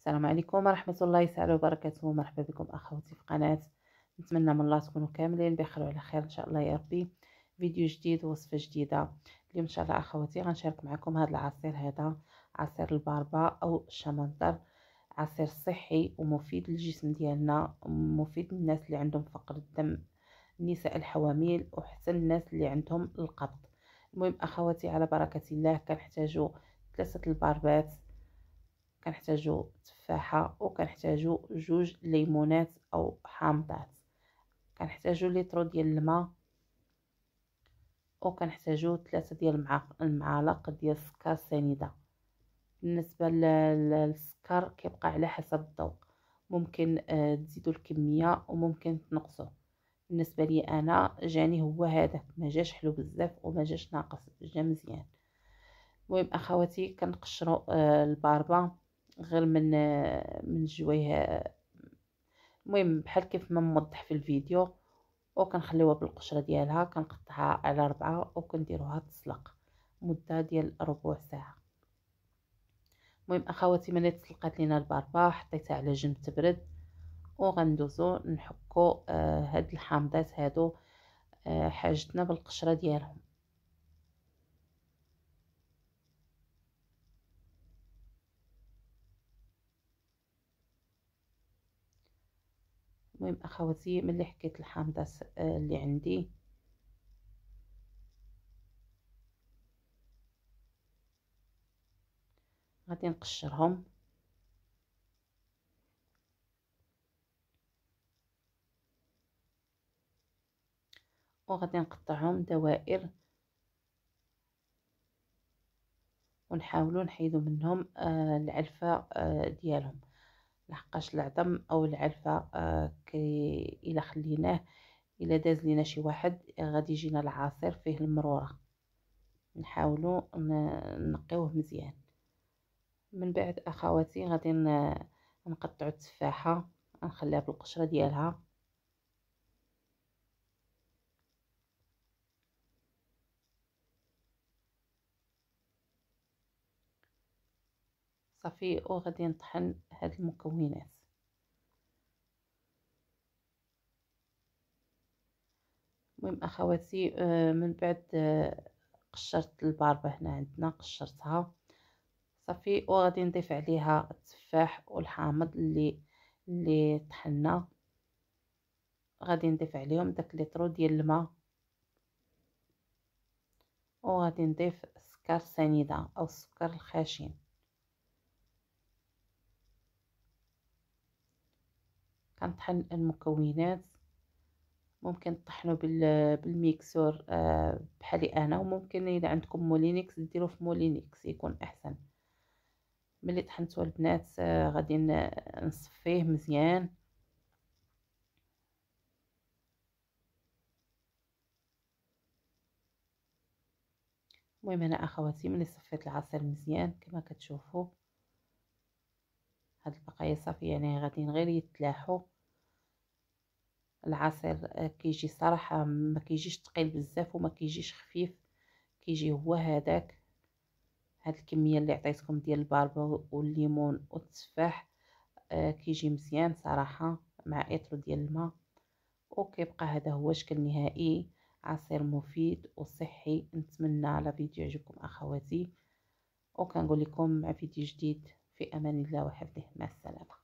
السلام عليكم ورحمة الله تعالى وبركاته مرحبا بكم أخوتي في قناة نتمنى من الله تكونوا كاملين بخير وعلى خير إن شاء الله يا ربي فيديو جديد وصفة جديدة اليوم إن شاء الله أخوتي غنشارك معكم هذا العصير هذا عصير الباربا أو الشمنطر عصير صحي ومفيد للجسم ديالنا مفيد للناس اللي عندهم فقر الدم النساء الحوامل وحتى الناس اللي عندهم القبض المهم أخواتي على بركة الله كنحتاجو ثلاثة الباربات كنحتاجو تفاحه وكنحتاجو جوج ليمونات او حامضات كنحتاجو ليترو ديال الماء وكنحتاجو ثلاثة ديال المعالق ديال السكر سنيده بالنسبه للسكر كيبقى على حسب الذوق ممكن آه، تزيدوا الكميه وممكن تنقصو بالنسبه لي انا جاني هو هداك ما جاش حلو بزاف وما جاش ناقص جا مزيان المهم اخواتي كنقشروا آه، الباربا غير من من جويها المهم بحال كيف ما موضح في الفيديو وكنخليوها بالقشره ديالها كنقطعها على ربعه وكنديروها تسلق مده ديال ربع ساعه المهم اخواتي ملي تسلقات لينا البربه حطيتها على جنب تبرد وغندوزو نحكو آه هاد الحامضات هادو آه حاجتنا بالقشره ديالهم المهم اخواتي ملي حكيت الحامضات آه، اللي عندي غادي نقشرهم وغادي نقطعهم دوائر ونحاولوا نحيدوا منهم آه، العلفه آه، ديالهم لحقاش العظم او العلفه آه كي الا خليناه الا داز لينا شي واحد غادي يجينا العصير فيه المروره نحاولوا نقيوه مزيان من بعد اخواتي غادي نقطعوا التفاحه نخليها بالقشره ديالها صافي وغادي نطحن هاد المكونات المهم اخواتي آه، من بعد آه، قشرت الباربه هنا عندنا قشرتها صافي وغادي نضيف عليها التفاح والحامض اللي اللي طحنا غادي نضيف عليهم داك لترو ديال الماء وغادي نضيف سكر سنيده او السكر الخشن كنطحن المكونات ممكن تطحنوا بالميكسور آه، بحالي انا وممكن اذا عندكم مولينكس ديروا في مولينكس يكون احسن ملي طحنتو البنات آه، غادي نصفيه مزيان المهم انا اخواتي ملي صفيت العسل مزيان كما كتشوفوا هاد البقايا صافي يعني غاديين غير يتلاحوا العصير آه، كيجي صراحه ما كيجيش ثقيل بزاف وما كيجيش خفيف كيجي هو هذاك هاد الكميه اللي عطيتكم ديال الباربا والليمون والتفاح آه كيجي مزيان صراحه مع اطرو ديال الماء وكيبقى هذا هو شكل نهائي عصير مفيد وصحي نتمنى على فيديو يعجبكم اخواتي وكنقول لكم مع فيديو جديد في أمان الله وحفظه مع السلامة